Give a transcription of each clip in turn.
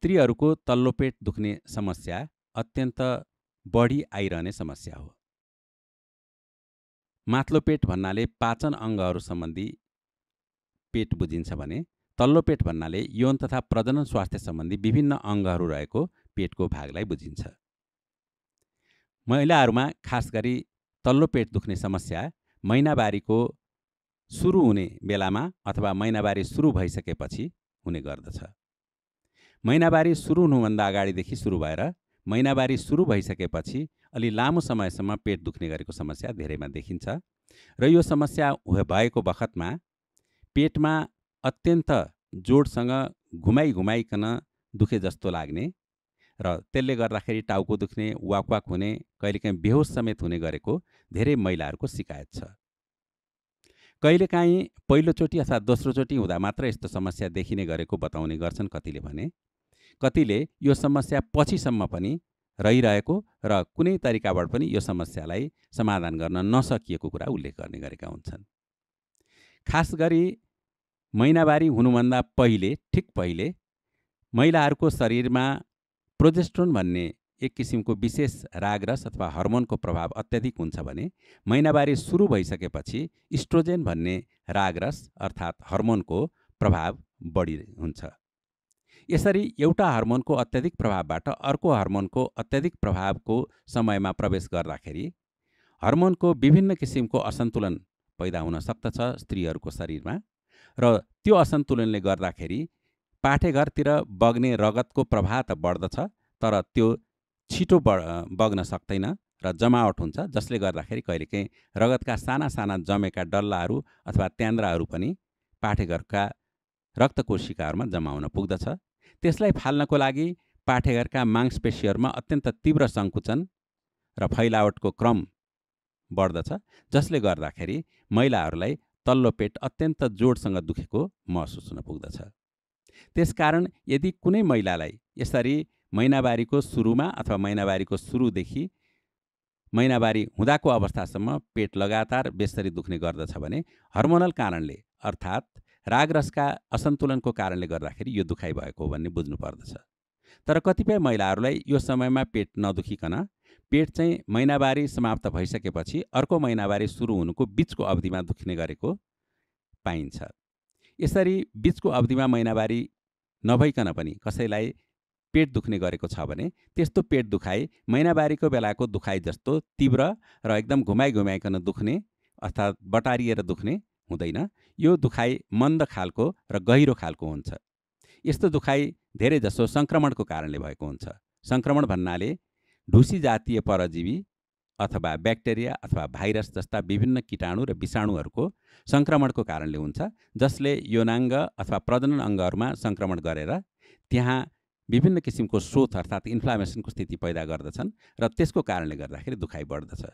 स्त्रीहरूको तल्लो पेट दुख्ने समस्या अत्यन्त बढी आइरहने समस्या हो पेट भन्नाले पाचन अङ्गहरू सम्बन्धी पेट बुझिन्छ भने तल्लो पेट भन्नाले यौन तथा प्रजनन स्वास्थ्य सम्बन्धी विभिन्न अङ्गहरू रहेको पेटको भागलाई बुझिन्छ महिलाहरूमा खास गरी पेट दुख्ने समस्या महिनावारीको सुरु हुने बेलामा अथवा महिनावारी सुरु भइसकेपछि हुने गर्दछ महिनावारी सुरु हुनुभन्दा अगाडिदेखि सुरु भएर महिनावारी सुरु भइसकेपछि अलि लामो समयसम्म पेट दुख्ने गरेको समस्या धेरैमा देखिन्छ र यो समस्या भएको बखतमा पेटमा अत्यन्त जोडसँग घुमाइ घुमाइकन दुखे जस्तो लाग्ने र त्यसले गर्दाखेरि टाउको दुख्ने वाकवाक हुने कहिलेकाहीँ बेहोस समेत हुने गरेको धेरै महिलाहरूको सिकायत छ कहिलेकाहीँ पहिलोचोटि अथवा दोस्रोचोटि हुँदा मात्र यस्तो समस्या देखिने गरेको बताउने गर्छन् कतिले भने कतिले यो समस्या पछिसम्म पनि रहिरहेको र कुनै तरिकाबाट पनि यो समस्यालाई समाधान गर्न नसकिएको कुरा उल्लेख गर्ने गरेका हुन्छन् खास गरी महिनावारी हुनुभन्दा पहिले ठिक पहिले महिलाहरूको शरीरमा प्रोजेस्ट्रोन भन्ने एक किसिमको विशेष रागरस अथवा हर्मोनको प्रभाव अत्याधिक हुन्छ भने महिनावारी सुरु भइसकेपछि इस्ट्रोजेन भन्ने रागरस अर्थात् हर्मोनको प्रभाव बढी हुन्छ यसरी एउटा हर्मोनको अत्याधिक प्रभावबाट अर्को हर्मोनको अत्याधिक प्रभावको समयमा प्रवेश गर्दाखेरि हर्मोनको विभिन्न किसिमको असन्तुलन पैदा हुन सक्दछ स्त्रीहरूको शरीरमा र त्यो असन्तुलनले गर्दाखेरि पाठेघरतिर बग्ने रगतको प्रभाव त बढ्दछ तर त्यो छिटो बग्न सक्दैन र जमावट हुन्छ जसले गर्दाखेरि कहिलेकाहीँ रगतका साना साना जमेका डल्लाहरू अथवा त्यान्द्राहरू पनि पाठेघरका रक्तकोशिकाहरूमा जमाउन पुग्दछ त्यसलाई फाल्नको लागि पाठेघरका मांसपेशीहरूमा अत्यन्त तीव्र सङ्कुचन र फैलावटको क्रम बढ्दछ जसले गर्दाखेरि महिलाहरूलाई तल्लो पेट अत्यन्त जोडसँग दुखेको महसुस हुन पुग्दछ त्यसकारण यदि कुनै महिलालाई यसरी महिनावारीको सुरुमा अथवा महिनावारीको सुरुदेखि महिनावारी हुँदाको अवस्थासम्म पेट लगातार बेसरी दुख्ने गर्दछ भने हर्मोनल कारणले अर्थात् रागरसका असन्तुलनको कारणले गर्दाखेरि यो दुखाइ भएको हो भन्ने बुझ्नुपर्दछ तर कतिपय महिलाहरूलाई यो समयमा पेट नदुखिकन पेट चाहिँ महिनावारी समाप्त भइसकेपछि अर्को महिनावारी सुरु हुनुको बिचको अवधिमा दुख्ने गरेको पाइन्छ यसरी बिचको अवधिमा महिनावारी नभइकन पनि कसैलाई पेट दुख्ने गरेको छ भने त्यस्तो पेट दुखाइ महिनावारीको बेलाको दुखाइ जस्तो तीव्र र एकदम घुमाइ घुमाइकन दुख्ने अर्थात् बटारिएर दुख्ने हुँदैन यो दुखाइ मन्द खालको र गहिरो खालको हुन्छ यस्तो दुखाइ धेरैजसो सङ्क्रमणको कारणले भएको हुन्छ सङ्क्रमण भन्नाले ढुसी जातीय परजीवी अथवा ब्याक्टेरिया अथवा भाइरस जस्ता विभिन्न किटाणु र विषाणुहरूको सङ्क्रमणको कारणले हुन्छ जसले योनाङ्ग अथवा प्रजनन अङ्गहरूमा सङ्क्रमण गरेर त्यहाँ विभिन्न किसिमको सोथ अर्थात् इन्फ्लामेसनको स्थिति पैदा गर्दछन् र त्यसको कारणले गर्दाखेरि दुखाइ बढ्दछ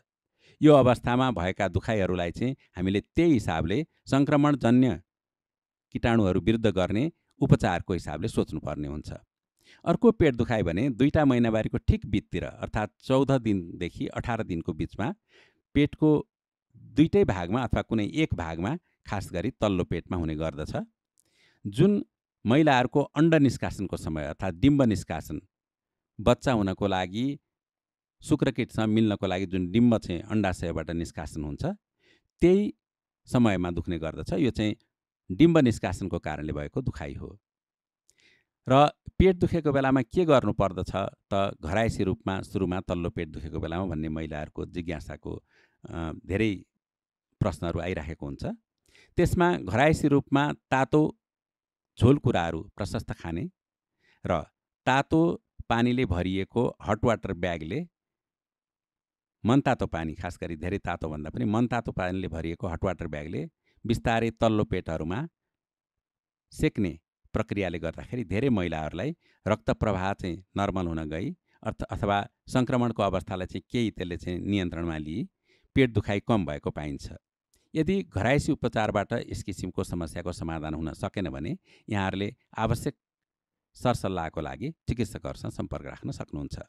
यो अवस्थामा भएका दुखाइहरूलाई चाहिँ हामीले त्यही हिसाबले सङ्क्रमणजन्य किटाणुहरू विरुद्ध गर्ने उपचारको हिसाबले सोच्नुपर्ने हुन्छ अर्को पेट दुखाइ भने दुईवटा महिनावारीको ठिक बिचतिर अर्थात् चौध दिनदेखि अठार दिनको बिचमा पेटको दुइटै भागमा अथवा कुनै एक भागमा खास गरी तल्लो पेटमा हुने गर्दछ जुन महिलाहरूको अन्ड निष्कासनको समय अर्थात् डिम्ब निष्कासन बच्चा हुनको लागि शुक्रकिटसँग मिल्नको लागि जुन डिम्ब चाहिँ अण्डाशयबाट निष्कासन हुन्छ त्यही समयमा दुख्ने गर्दछ यो चाहिँ डिम्ब निष्कासनको कारणले भएको दुखाइ हो र पेट दुखेको बेलामा के गर्नुपर्दछ त घरायसी रूपमा सुरुमा तल्लो पेट दुखेको बेलामा भन्ने महिलाहरूको जिज्ञासाको धेरै प्रश्नहरू आइराखेको हुन्छ त्यसमा घरायसी रूपमा तातो झोल कुराहरू प्रशस्त खाने र तातो पानीले भरिएको हट वाटर ब्यागले मनतातो पानी खास गरी धेरै तातोभन्दा पनि मनतातो पानीले भरिएको हटवाटर ब्यागले बिस्तारै तल्लो पेटहरूमा सेक्ने प्रक्रियाले गर्दाखेरि धेरै महिलाहरूलाई रक्त प्रवाह चाहिँ नर्मल हुन गई अर्थ अथवा सङ्क्रमणको अवस्थालाई चाहिँ केही त्यसले चाहिँ नियन्त्रणमा लिई पेट दुखाइ कम भएको पाइन्छ यदि घरायसी उपचारबाट यस किसिमको समस्याको समाधान हुन सकेन भने यहाँहरूले आवश्यक सरसल्लाहको लागि चिकित्सकहरूसँग सम्पर्क राख्न सक्नुहुन्छ